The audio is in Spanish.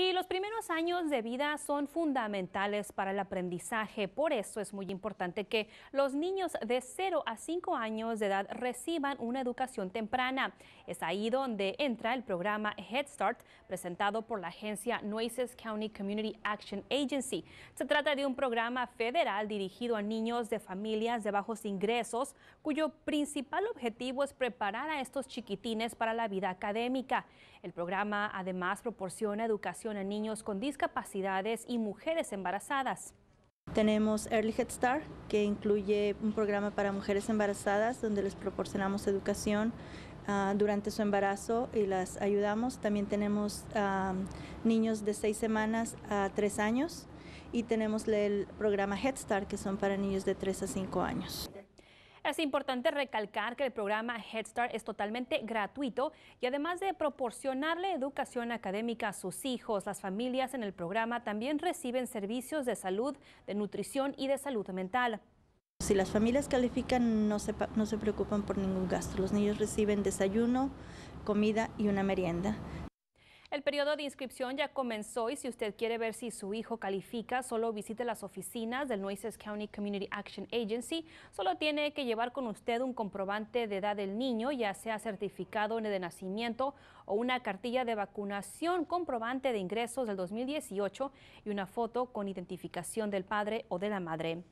Y los primeros años de vida son fundamentales para el aprendizaje. Por eso es muy importante que los niños de 0 a 5 años de edad reciban una educación temprana. Es ahí donde entra el programa Head Start, presentado por la agencia Noises County Community Action Agency. Se trata de un programa federal dirigido a niños de familias de bajos ingresos, cuyo principal objetivo es preparar a estos chiquitines para la vida académica. El programa además proporciona educación a niños con discapacidades y mujeres embarazadas. Tenemos Early Head Start, que incluye un programa para mujeres embarazadas donde les proporcionamos educación ah, durante su embarazo y las ayudamos. También tenemos ah, niños de seis semanas a tres años y tenemos el programa Head Start, que son para niños de tres a cinco años. Es importante recalcar que el programa Head Start es totalmente gratuito y además de proporcionarle educación académica a sus hijos, las familias en el programa también reciben servicios de salud, de nutrición y de salud mental. Si las familias califican, no se, no se preocupan por ningún gasto. Los niños reciben desayuno, comida y una merienda. El periodo de inscripción ya comenzó y si usted quiere ver si su hijo califica, solo visite las oficinas del Nueces County Community Action Agency. Solo tiene que llevar con usted un comprobante de edad del niño, ya sea certificado de nacimiento o una cartilla de vacunación, comprobante de ingresos del 2018 y una foto con identificación del padre o de la madre.